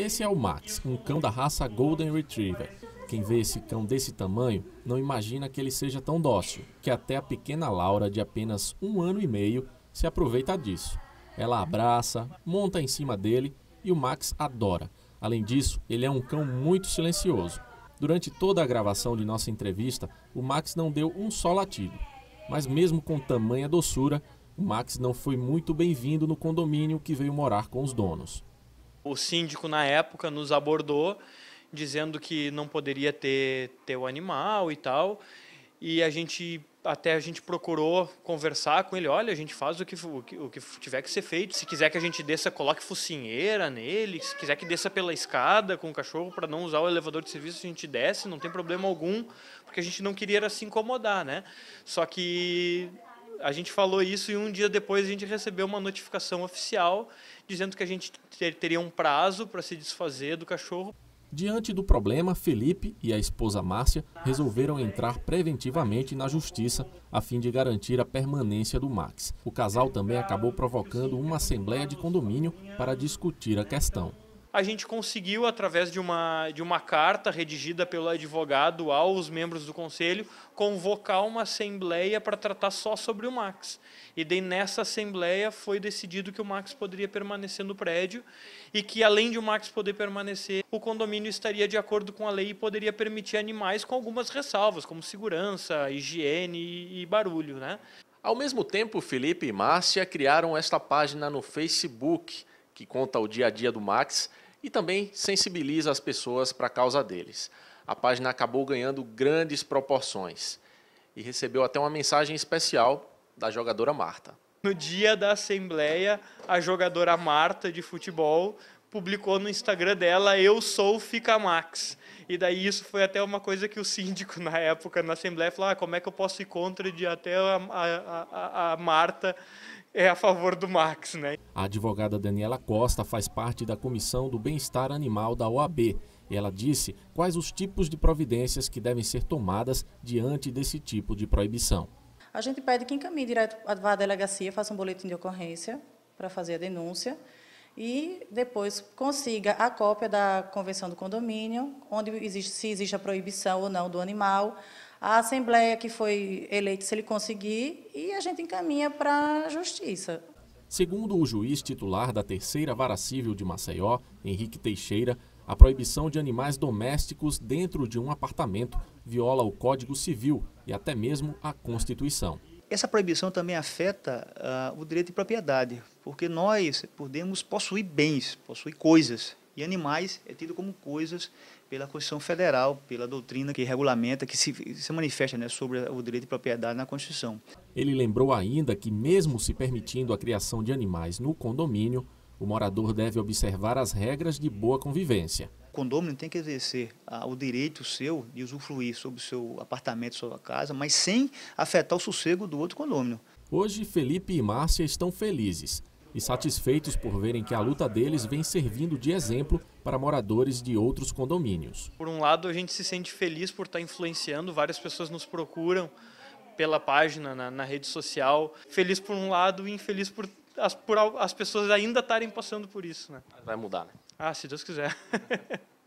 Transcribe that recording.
Esse é o Max, um cão da raça Golden Retriever. Quem vê esse cão desse tamanho não imagina que ele seja tão dócil, que até a pequena Laura, de apenas um ano e meio, se aproveita disso. Ela abraça, monta em cima dele e o Max adora. Além disso, ele é um cão muito silencioso. Durante toda a gravação de nossa entrevista, o Max não deu um só latido. Mas, mesmo com tamanha doçura, o Max não foi muito bem-vindo no condomínio que veio morar com os donos o síndico na época nos abordou dizendo que não poderia ter, ter o animal e tal. E a gente até a gente procurou conversar com ele. Olha, a gente faz o que, o que, o que tiver que ser feito. Se quiser que a gente desça, coloque focinheira nele. Se quiser que desça pela escada com o cachorro para não usar o elevador de serviço, a gente desce, não tem problema algum, porque a gente não queria se incomodar, né? Só que a gente falou isso e um dia depois a gente recebeu uma notificação oficial dizendo que a gente ter, teria um prazo para se desfazer do cachorro. Diante do problema, Felipe e a esposa Márcia resolveram entrar preventivamente na justiça a fim de garantir a permanência do Max. O casal também acabou provocando uma assembleia de condomínio para discutir a questão a gente conseguiu, através de uma, de uma carta redigida pelo advogado aos membros do conselho, convocar uma assembleia para tratar só sobre o Max. E daí, nessa assembleia, foi decidido que o Max poderia permanecer no prédio e que, além de o Max poder permanecer, o condomínio estaria de acordo com a lei e poderia permitir animais com algumas ressalvas, como segurança, higiene e, e barulho. Né? Ao mesmo tempo, Felipe e Márcia criaram esta página no Facebook que conta o dia a dia do Max e também sensibiliza as pessoas para a causa deles. A página acabou ganhando grandes proporções e recebeu até uma mensagem especial da jogadora Marta. No dia da assembleia, a jogadora Marta de futebol publicou no Instagram dela, eu sou Fica Max. E daí isso foi até uma coisa que o síndico, na época, na Assembleia, falou, ah, como é que eu posso ir contra de até a, a, a, a Marta é a favor do Max, né? A advogada Daniela Costa faz parte da Comissão do Bem-Estar Animal da OAB. E ela disse quais os tipos de providências que devem ser tomadas diante desse tipo de proibição. A gente pede que encaminhe direto à delegacia, faça um boletim de ocorrência para fazer a denúncia e depois consiga a cópia da convenção do condomínio, onde existe, se existe a proibição ou não do animal, a assembleia que foi eleita, se ele conseguir, e a gente encaminha para a justiça. Segundo o juiz titular da terceira vara civil de Maceió, Henrique Teixeira, a proibição de animais domésticos dentro de um apartamento viola o Código Civil e até mesmo a Constituição. Essa proibição também afeta uh, o direito de propriedade, porque nós podemos possuir bens, possuir coisas, e animais é tido como coisas pela Constituição Federal, pela doutrina que regulamenta, que se, se manifesta né, sobre o direito de propriedade na Constituição. Ele lembrou ainda que, mesmo se permitindo a criação de animais no condomínio, o morador deve observar as regras de boa convivência condômino tem que exercer ah, o direito seu de usufruir sobre o seu apartamento, sobre a casa, mas sem afetar o sossego do outro condômino. Hoje, Felipe e Márcia estão felizes e satisfeitos por verem que a luta deles vem servindo de exemplo para moradores de outros condomínios. Por um lado, a gente se sente feliz por estar influenciando, várias pessoas nos procuram pela página, na, na rede social. Feliz por um lado e infeliz por as, por as pessoas ainda estarem passando por isso. Né? Vai mudar, né? Ah, c'est tout ce que j'ai.